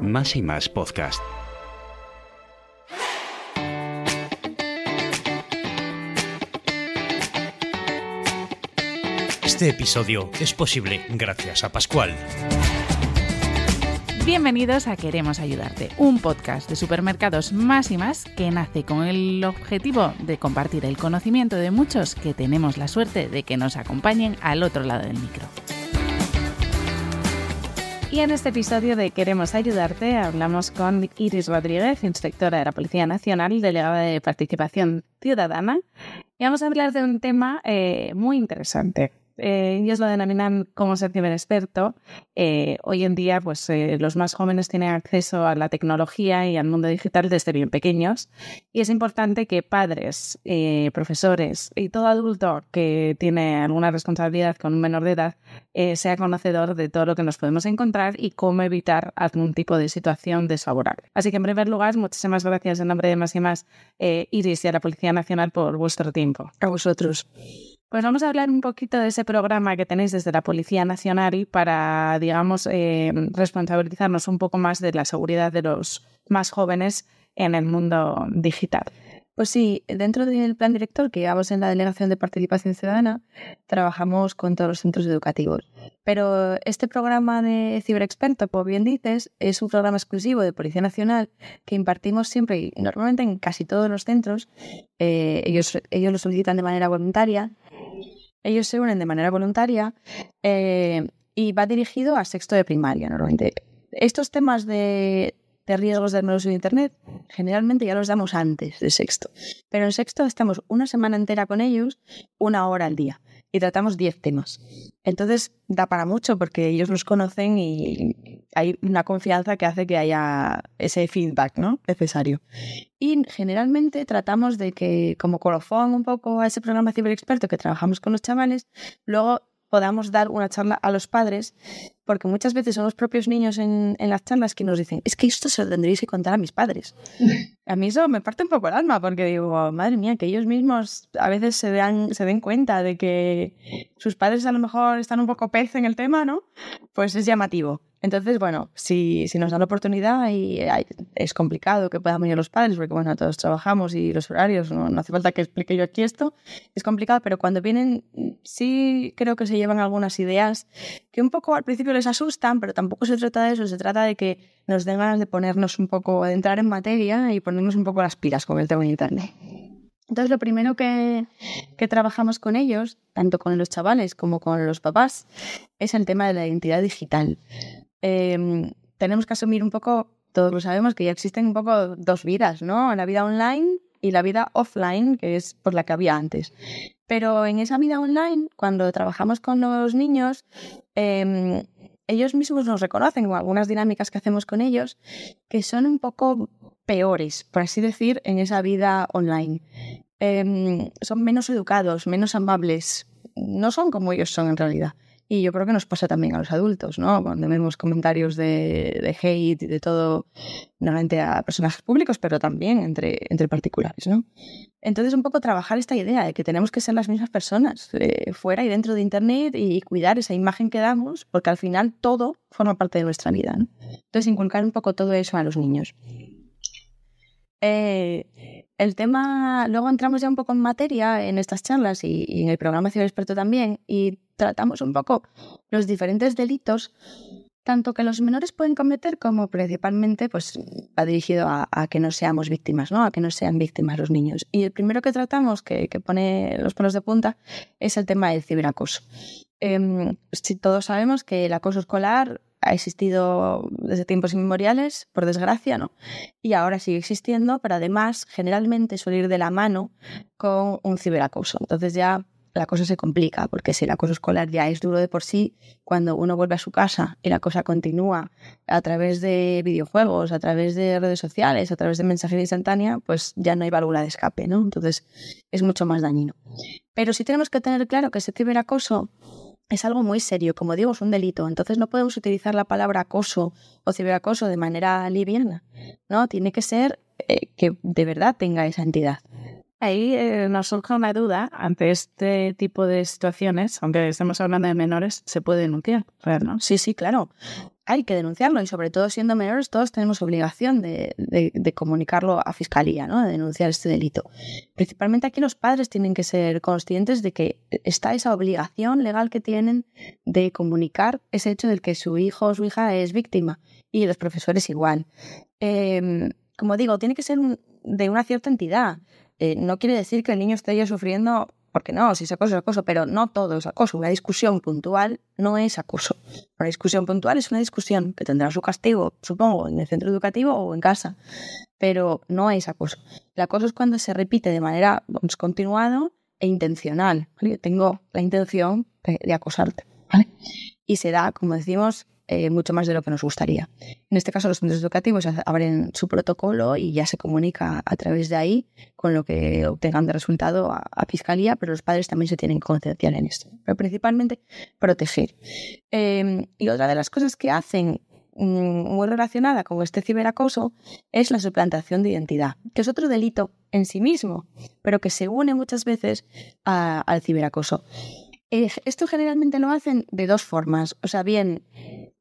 Más y más podcast. Este episodio es posible gracias a Pascual. Bienvenidos a Queremos Ayudarte, un podcast de supermercados más y más que nace con el objetivo de compartir el conocimiento de muchos que tenemos la suerte de que nos acompañen al otro lado del micro. Y en este episodio de Queremos Ayudarte hablamos con Iris Rodríguez, inspectora de la Policía Nacional delegada de Participación Ciudadana. Y vamos a hablar de un tema eh, muy interesante, eh, ellos lo denominan como ser ciberexperto. Eh, hoy en día, pues eh, los más jóvenes tienen acceso a la tecnología y al mundo digital desde bien pequeños. Y es importante que padres, eh, profesores y todo adulto que tiene alguna responsabilidad con un menor de edad sea conocedor de todo lo que nos podemos encontrar y cómo evitar algún tipo de situación desfavorable. Así que, en primer lugar, muchísimas gracias en nombre de Más y Más, Iris y a la Policía Nacional por vuestro tiempo. A vosotros. Pues vamos a hablar un poquito de ese programa que tenéis desde la Policía Nacional para, digamos, eh, responsabilizarnos un poco más de la seguridad de los más jóvenes en el mundo digital. Pues sí, dentro del plan director que llevamos en la Delegación de Participación Ciudadana, trabajamos con todos los centros educativos. Pero este programa de ciberexperto, como bien dices, es un programa exclusivo de Policía Nacional que impartimos siempre y normalmente en casi todos los centros. Eh, ellos, ellos lo solicitan de manera voluntaria ellos se unen de manera voluntaria eh, y va dirigido a sexto de primaria normalmente. Estos temas de, riesgos del negocio uso de Internet generalmente ya los damos antes de sexto, pero en sexto estamos una semana entera con ellos, una hora al día y tratamos 10 temas. Entonces da para mucho porque ellos nos conocen y hay una confianza que hace que haya ese feedback ¿no? necesario. Y generalmente tratamos de que, como colofón un poco a ese programa ciberexperto que trabajamos con los chavales, luego podamos dar una charla a los padres porque muchas veces son los propios niños en, las charlas que nos dicen, es que esto se lo tendréis que contar a mis padres. A mí eso me parte un poco el alma, porque digo, madre mía, que ellos mismos a veces se, dan, se den cuenta de que sus padres a lo mejor están un poco pez en el tema, ¿no? Pues es llamativo. Entonces, bueno, si, si nos dan la oportunidad y es complicado que puedan venir los padres, porque bueno, todos trabajamos y los horarios, no, hace falta que explique yo aquí esto, es complicado, pero cuando vienen sí creo que se llevan algunas ideas que un poco al principio les asustan, pero tampoco se trata de eso, se trata de que nos den ganas de ponernos un poco, de entrar en materia y ponernos un poco las pilas con el tema de Internet. Entonces, lo primero que, que trabajamos con ellos, tanto con los chavales como con los papás, es el tema de la identidad digital. Em, tenemos que asumir un poco, todos lo sabemos, que ya existen un poco dos vidas, ¿no? La vida online y la vida offline, que es por la que había antes. Pero en esa vida online, cuando trabajamos con los niños, eh, ellos mismos nos reconocen o algunas dinámicas que hacemos con ellos que son un poco peores, por así decir, en esa vida online. Em, son menos educados, menos amables, no son como ellos son en realidad. Y yo creo que nos pasa también a los adultos, ¿no? Cuando vemos comentarios de, hate y de todo, normalmente a personajes públicos, pero también entre, entre particulares, ¿no? Entonces, un poco trabajar esta idea de que tenemos que ser las mismas personas, eh, fuera y dentro de Internet, y cuidar esa imagen que damos, porque al final todo forma parte de nuestra vida. Entonces, inculcar un poco todo eso a los niños. Eh, el tema, luego entramos ya un poco en materia en estas charlas y, en el programa Ciberexperto también, y tratamos un poco los diferentes delitos, tanto que los menores pueden cometer como principalmente pues, va dirigido a, que no seamos víctimas, ¿no? a que no sean víctimas los niños. Y el primero que tratamos, que, pone los pelos de punta, es el tema del ciberacoso. Em, si todos sabemos que el acoso escolar ha existido desde tiempos inmemoriales, por desgracia, ¿no? Y ahora sigue existiendo, pero además generalmente suele ir de la mano con un ciberacoso. Entonces ya la cosa se complica, porque si el acoso escolar ya es duro de por sí, cuando uno vuelve a su casa y la cosa continúa a través de videojuegos, a través de redes sociales, a través de mensajes instantánea, pues ya no hay válvula de escape, ¿no? Entonces es mucho más dañino. Pero sí tenemos que tener claro que ese ciberacoso es algo muy serio, como digo, es un delito, entonces no podemos utilizar la palabra acoso o ciberacoso de manera liviana, ¿no? Tiene que ser eh, que de verdad tenga esa entidad. Ahí eh, nos surge una duda ante este tipo de situaciones, aunque estemos hablando de menores, se puede denunciar, ¿no? Sí, sí, claro. Hay que denunciarlo y sobre todo siendo menores todos tenemos obligación de, comunicarlo a fiscalía, ¿no? De denunciar este delito. Principalmente aquí los padres tienen que ser conscientes de que está esa obligación legal que tienen de comunicar ese hecho del que su hijo o su hija es víctima y los profesores igual. Em, como digo, tiene que ser de una cierta entidad. Eh, no quiere decir que el niño esté ya sufriendo, porque no, si es acoso es acoso, pero no todo es acoso. Una discusión puntual no es acoso. Una discusión puntual es una discusión que tendrá su castigo, supongo, en el centro educativo o en casa, pero no es acoso. El acoso es cuando se repite de manera pues, e intencional. Yo tengo la intención de, acosarte. Y se da, como decimos, eh, mucho más de lo que nos gustaría. En este caso, los centros educativos abren su protocolo y ya se comunica a través de ahí con lo que obtengan de resultado a, fiscalía, pero los padres también se tienen que concienciar en esto. Pero principalmente proteger. Em, y otra de las cosas que hacen mm, muy relacionada con este ciberacoso es la suplantación de identidad, que es otro delito en sí mismo, pero que se une muchas veces al ciberacoso. Eh, esto generalmente lo hacen de dos formas, o sea, bien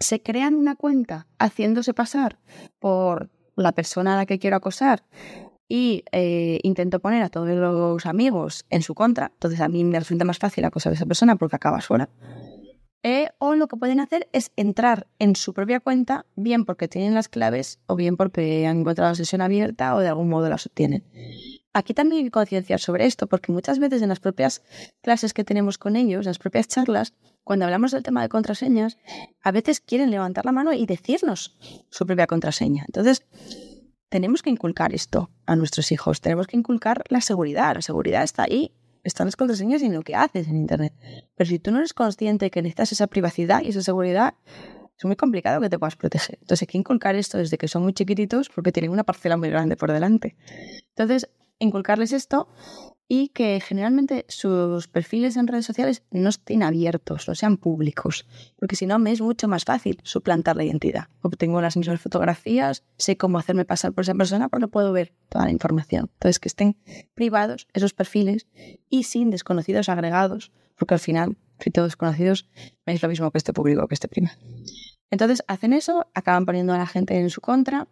se crean una cuenta haciéndose pasar por la persona a la que quiero acosar y eh, intento poner a todos los amigos en su contra, entonces a mí me resulta más fácil acosar a esa persona porque acaba sola. Eh, o lo que pueden hacer es entrar en su propia cuenta, bien porque tienen las claves o bien porque han encontrado la sesión abierta o de algún modo las obtienen. Aquí también hay que concienciar sobre esto, porque muchas veces en las propias clases que tenemos con ellos, en las propias charlas, cuando hablamos del tema de contraseñas, a veces quieren levantar la mano y decirnos su propia contraseña. Entonces, tenemos que inculcar esto a nuestros hijos, tenemos que inculcar la seguridad. La seguridad está ahí, están las contraseñas y lo que haces en Internet. Pero si tú no eres consciente que necesitas esa privacidad y esa seguridad, es muy complicado que te puedas proteger. Entonces hay que inculcar esto desde que son muy chiquititos porque tienen una parcela muy grande por delante. Entonces, inculcarles esto y que generalmente sus perfiles en redes sociales no estén abiertos, no sean públicos, porque si no me es mucho más fácil suplantar la identidad. Obtengo las mismas fotografías, sé cómo hacerme pasar por esa persona, pero no puedo ver toda la información. Entonces, que estén privados esos perfiles y sin desconocidos agregados, porque al final, si todos desconocidos, es lo mismo que este público, que este privado. Entonces, hacen eso, acaban poniendo a la gente en su contra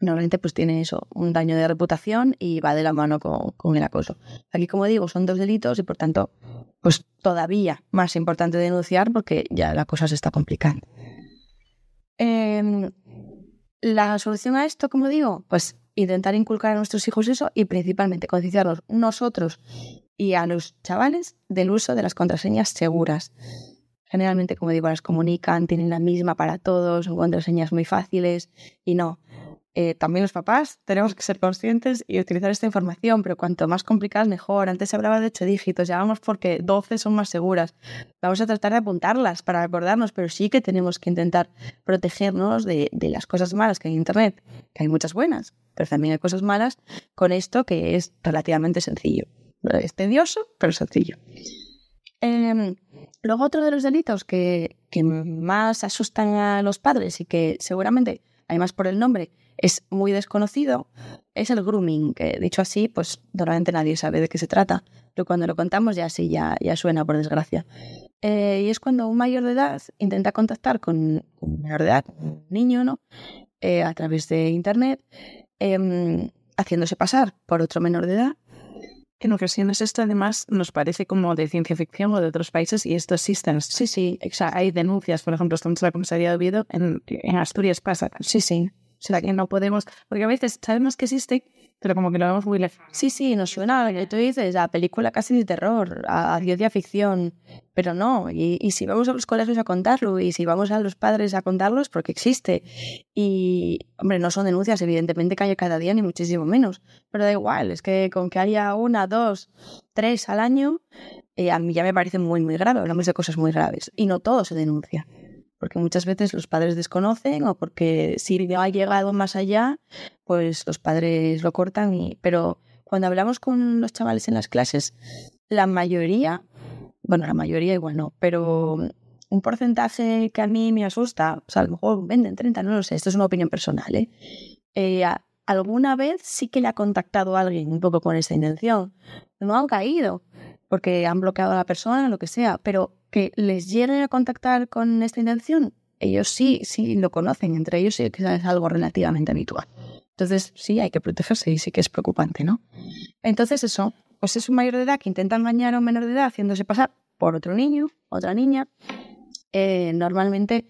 normalmente pues tiene eso, un daño de reputación y va de la mano con, el acoso. Aquí, como digo, son dos delitos y por tanto, pues todavía más importante denunciar porque ya la cosa se está complicando. Em, la solución a esto, como digo, pues intentar inculcar a nuestros hijos eso y principalmente concienciarnos nosotros y a los chavales del uso de las contraseñas seguras. Generalmente, como digo, las comunican, tienen la misma para todos, son contraseñas muy fáciles y no. Eh, también los papás tenemos que ser conscientes y utilizar esta información, pero cuanto más complicadas mejor. Antes se hablaba de 8 dígitos, ya vamos porque 12 son más seguras. Vamos a tratar de apuntarlas para acordarnos, pero sí que tenemos que intentar protegernos de, las cosas malas que hay en Internet, que hay muchas buenas, pero también hay cosas malas con esto que es relativamente sencillo. Es tedioso, pero sencillo. Em, luego otro de los delitos que, que más asustan a los padres y que seguramente, además por el nombre, es muy desconocido, es el grooming, que dicho así, pues normalmente nadie sabe de qué se trata, pero cuando lo contamos ya sí, ya, suena, por desgracia. Eh, y es cuando un mayor de edad intenta contactar con un menor de edad, un niño, ¿no? Eh, a través de Internet, em, haciéndose pasar por otro menor de edad. En ocasiones esto además nos parece como de ciencia ficción o de otros países y esto existe. Sí, sí, Hay denuncias, por ejemplo, estamos en la comisaría de Oviedo, en Asturias pasa. Sí, sí sea que no podemos? Porque a veces sabemos que existe, pero como que lo vemos muy lejos. Sí, sí, nos suena, tú dices, la película casi de terror, a, ciencia ficción, pero no. Y, y, si vamos a los colegios a contarlo y si vamos a los padres a contarlos, porque existe. Y, hombre, no son denuncias, evidentemente, que cada día, ni muchísimo menos. Pero da igual, es que con que haya una, dos, tres al año, eh, a mí ya me parece muy, muy grave. Hablamos de cosas muy graves. Y no todo se denuncia porque muchas veces los padres desconocen o porque si ha llegado más allá, pues los padres lo cortan. Y, pero cuando hablamos con los chavales en las clases, la mayoría, bueno, la mayoría igual no, pero un porcentaje que a mí me asusta, o sea, a lo mejor venden 30, no lo sé, esto es una opinión personal, ¿eh? Eh, alguna vez sí que le ha contactado alguien un poco con esta intención. No han caído, porque han bloqueado a la persona, lo que sea, pero les lleguen a contactar con esta intención, ellos sí, sí lo conocen, entre ellos que es algo relativamente habitual. Entonces, sí, hay que protegerse y sí que es preocupante, ¿no? Entonces, eso, pues es un mayor de edad que intenta engañar a un menor de edad haciéndose pasar por otro niño, otra niña. Eh, normalmente,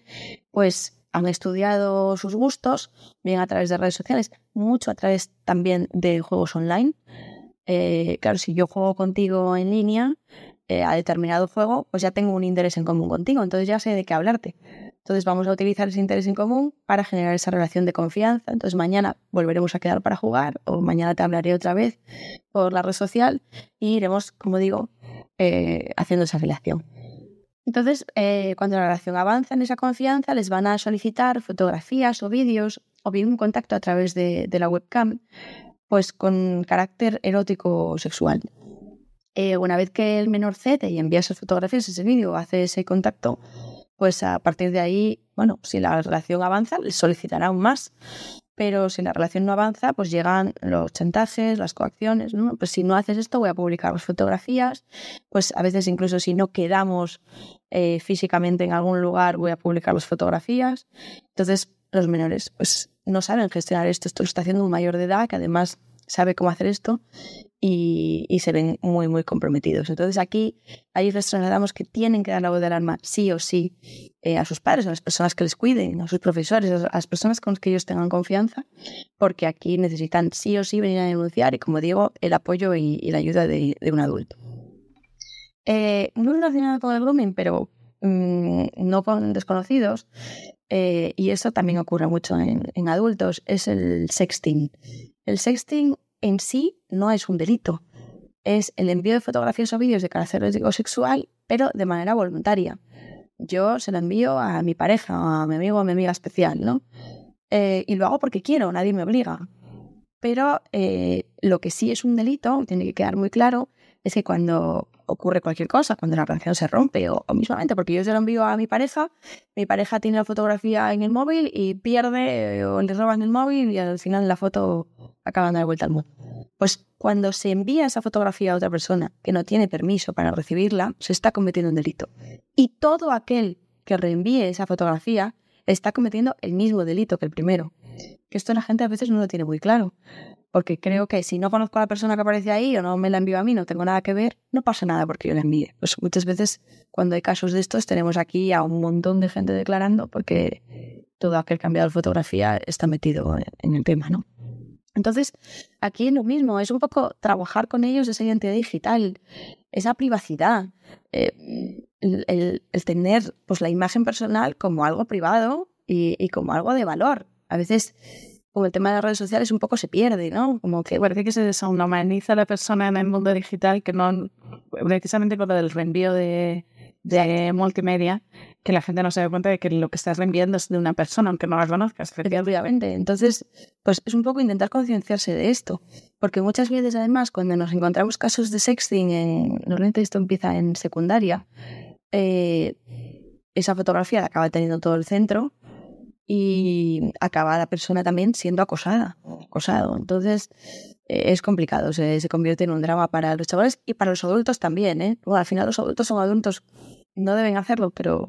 pues han estudiado sus gustos, bien a través de redes sociales, mucho a través también de juegos online. Eh, claro, si yo juego contigo en línea, eh, a determinado fuego, pues ya tengo un interés en común contigo, entonces ya sé de qué hablarte. Entonces vamos a utilizar ese interés en común para generar esa relación de confianza. Entonces mañana volveremos a quedar para jugar o mañana te hablaré otra vez por la red social y iremos, como digo, eh, haciendo esa relación. Entonces, eh, cuando la relación avanza en esa confianza, les van a solicitar fotografías o vídeos o bien un contacto a través de, de la webcam, pues con carácter erótico o sexual. Eh, una vez que el menor cede y envía esas fotografías, ese vídeo, hace ese contacto, pues a partir de ahí, bueno, si la relación avanza, le solicitará aún más. Pero si la relación no avanza, pues llegan los chantajes, las coacciones. Pues si no haces esto, voy a publicar las fotografías. Pues a veces, incluso si no quedamos eh, físicamente en algún lugar, voy a publicar las fotografías. Entonces, los menores pues, no saben gestionar esto. Esto lo está haciendo un mayor de edad que además sabe cómo hacer esto y, se ven muy, muy comprometidos. Entonces aquí, ahí les trasladamos que tienen que dar la voz del alma sí o sí eh, a sus padres, a las personas que les cuiden, a sus profesores, a, las personas con las que ellos tengan confianza, porque aquí necesitan sí o sí venir a denunciar y, como digo, el apoyo y, la ayuda de, un adulto. Eh, relacionado con el grooming, pero mm, no con desconocidos, eh, y eso también ocurre mucho en, en, adultos, es el sexting. El sexting en sí no es un delito. Es el envío de fotografías o vídeos de carácter o sexual, pero de manera voluntaria. Yo se lo envío a mi pareja, a mi amigo, a mi amiga especial, ¿no? Eh, y lo hago porque quiero, nadie me obliga. Pero eh, lo que sí es un delito, tiene que quedar muy claro, es que cuando ocurre cualquier cosa, cuando la relación se rompe o, o, mismamente, porque yo se lo envío a mi pareja, mi pareja tiene la fotografía en el móvil y pierde eh, o le roban el móvil y al final la foto acaban de dar vuelta al mundo. Pues cuando se envía esa fotografía a otra persona que no tiene permiso para recibirla, se está cometiendo un delito. Y todo aquel que reenvíe esa fotografía está cometiendo el mismo delito que el primero. Que esto la gente a veces no lo tiene muy claro. Porque creo que si no conozco a la persona que aparece ahí o no me la envío a mí, no tengo nada que ver, no pasa nada porque yo la envíe. Pues muchas veces cuando hay casos de estos tenemos aquí a un montón de gente declarando porque todo aquel cambiado de fotografía está metido en el tema, ¿no? Entonces, aquí es lo mismo, es un poco trabajar con ellos esa identidad digital, esa privacidad, eh, el, tener pues, la imagen personal como algo privado y, como algo de valor. A veces, con el tema de las redes sociales, un poco se pierde, ¿no? Como que parece que se deshumaniza la persona en el mundo digital, que no, precisamente con lo del reenvío de multimedia, que la gente no se dé cuenta de que lo que estás reenviando es de una persona, aunque no la conozcas. Efectivamente. Entonces, pues es un poco intentar concienciarse de esto. Porque muchas veces, además, cuando nos encontramos casos de sexting, en, normalmente esto empieza en secundaria, eh, esa fotografía la acaba teniendo todo el centro y acaba la persona también siendo acosada, acosado. Entonces, eh, es complicado, se, se, convierte en un drama para los chavales y para los adultos también. ¿eh? al final los adultos son adultos, no deben hacerlo, pero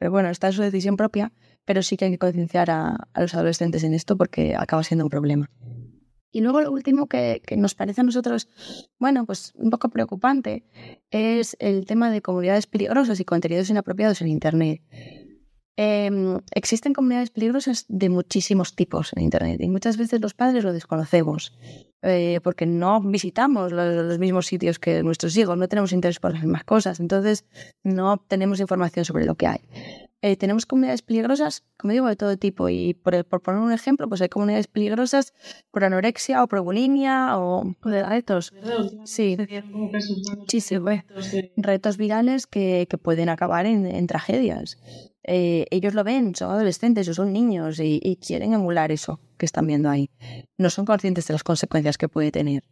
pero bueno, está en su decisión propia, pero sí que hay que concienciar a, los adolescentes en esto porque acaba siendo un problema. Y luego lo último que, que nos parece a nosotros, bueno, pues un poco preocupante, es el tema de comunidades peligrosas y contenidos inapropiados en Internet. Em, existen comunidades peligrosas de muchísimos tipos en Internet y muchas veces los padres lo desconocemos eh, porque no visitamos los, mismos sitios que nuestros hijos, no tenemos interés por las mismas cosas, entonces no tenemos información sobre lo que hay. Eh, tenemos comunidades peligrosas, como digo, de todo tipo y por, poner un ejemplo, pues hay comunidades peligrosas por anorexia o por bulimia o, por pues, retos. Sí, retos virales que, pueden acabar en tragedias. Eh, ellos lo ven, son adolescentes o son niños y, quieren emular eso que están viendo ahí. No son conscientes de las consecuencias que puede tener.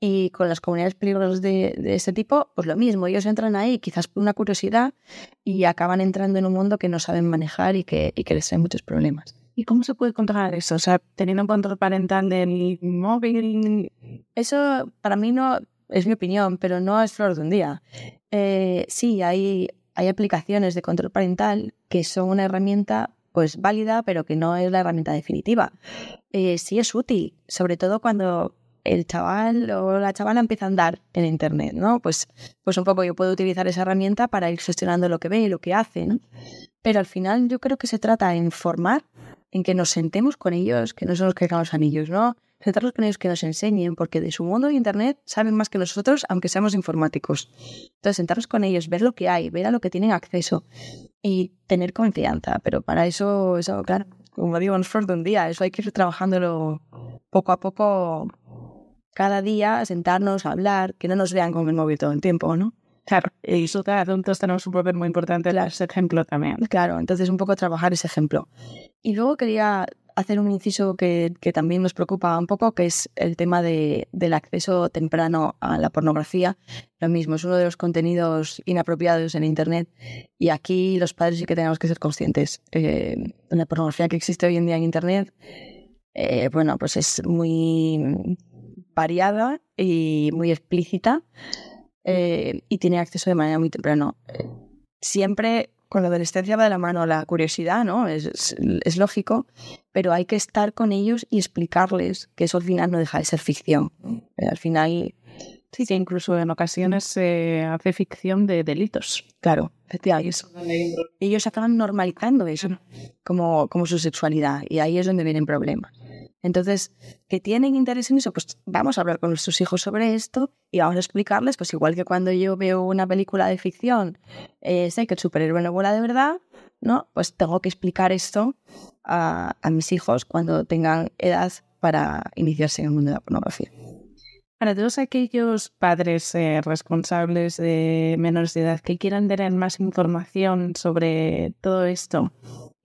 Y con las comunidades peligrosas de, ese tipo, pues lo mismo, ellos entran ahí quizás por una curiosidad y acaban entrando en un mundo que no saben manejar y que, y que les trae muchos problemas. ¿Y cómo se puede controlar eso? O sea, teniendo un control parental del móvil. Eso para mí no es mi opinión, pero no es flor de un día. Eh, sí, hay hay aplicaciones de control parental que son una herramienta pues válida, pero que no es la herramienta definitiva. Eh, sí es útil, sobre todo cuando el chaval o la chavala empieza a andar en internet, ¿no? Pues, pues un poco yo puedo utilizar esa herramienta para ir gestionando lo que ve y lo que hace, ¿no? Pero al final yo creo que se trata de informar, en que nos sentemos con ellos, que no se nos que los anillos, ¿no? sentarnos con ellos que nos enseñen, porque de su mundo de Internet saben más que nosotros, aunque seamos informáticos. Entonces, sentarnos con ellos, ver lo que hay, ver a lo que tienen acceso y tener confianza. Pero para eso, eso claro, como digo, no es de un día, eso hay que ir trabajándolo poco a poco, cada día, sentarnos, hablar, que no nos vean con el móvil todo el tiempo, ¿no? Claro, y eso adultos tenemos un papel muy importante en ese ejemplo también. Claro, entonces un poco trabajar ese ejemplo. Y luego quería hacer un inciso que, también nos preocupa un poco, que es el tema del acceso temprano a la pornografía. Lo mismo, es uno de los contenidos inapropiados en Internet y aquí los padres sí que tenemos que ser conscientes. Eh, la pornografía que existe hoy en día en Internet, eh, bueno, pues es muy variada y muy explícita eh, y tiene acceso de manera muy temprano. Siempre con la adolescencia va de la mano la curiosidad, ¿no? Es, lógico, pero hay que estar con ellos y explicarles que eso al final no deja de ser ficción. Eh, al final... Sí, que incluso en ocasiones se hace ficción de delitos. Claro, efectivamente. Ellos acaban normalizando eso como, como su sexualidad y ahí es donde vienen problemas. Entonces, que tienen interés en eso, pues vamos a hablar con sus hijos sobre esto y vamos a explicarles, pues igual que cuando yo veo una película de ficción, eh, sé que el superhéroe no vuela de verdad, ¿no? Pues tengo que explicar esto a, mis hijos cuando tengan edad para iniciarse en el mundo de la pornografía. Para todos aquellos padres eh, responsables de menores de edad que quieran tener más información sobre todo esto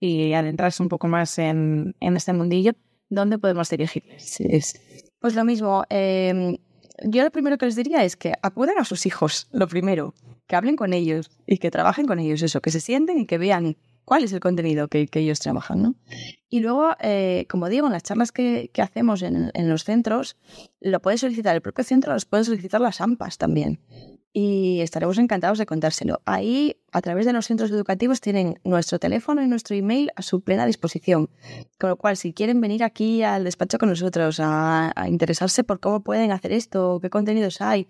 y adentrarse un poco más en este mundillo, ¿dónde podemos dirigirles? Pues lo mismo, em, yo lo primero que les diría es que acudan a sus hijos, lo primero, que hablen con ellos y que trabajen con ellos, eso, que se sienten y que vean cuál es el contenido que, ellos trabajan. ¿no? Y luego, eh, como digo, en las charlas que, hacemos en, en, los centros, lo puede solicitar el propio centro, los pueden solicitar las AMPAs también y estaremos encantados de contárselo. Ahí, a través de los centros educativos, tienen nuestro teléfono y nuestro email a su plena disposición. Con lo cual, si quieren venir aquí al despacho con nosotros a, interesarse por cómo pueden hacer esto, qué contenidos hay,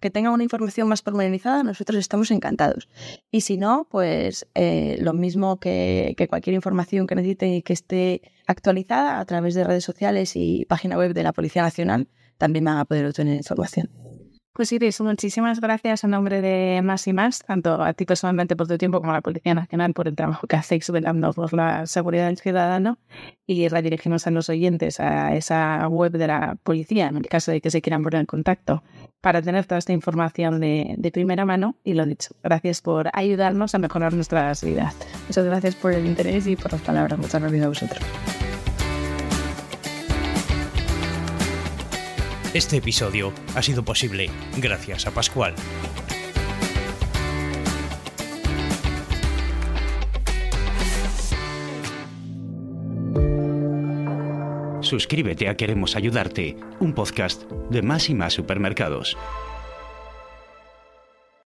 que tengan una información más pormenorizada, nosotros estamos encantados. Y si no, pues eh, lo mismo que, que, cualquier información que necesiten y que esté actualizada a través de redes sociales y página web de la Policía Nacional, también van a poder obtener información. Pues Iris, muchísimas gracias en nombre de Más y Más, tanto a ti personalmente por tu tiempo como a la Policía Nacional por el trabajo que hacéis velando por la seguridad del ciudadano y redirigimos a los oyentes a esa web de la policía en el caso de que se quieran poner en contacto para tener toda esta información de, de primera mano y lo dicho, gracias por ayudarnos a mejorar nuestra vidas. Muchas gracias por el interés y por las palabras, muchas gracias a vosotros. Este episodio ha sido posible gracias a Pascual. Suscríbete a Queremos Ayudarte, un podcast de más y más supermercados.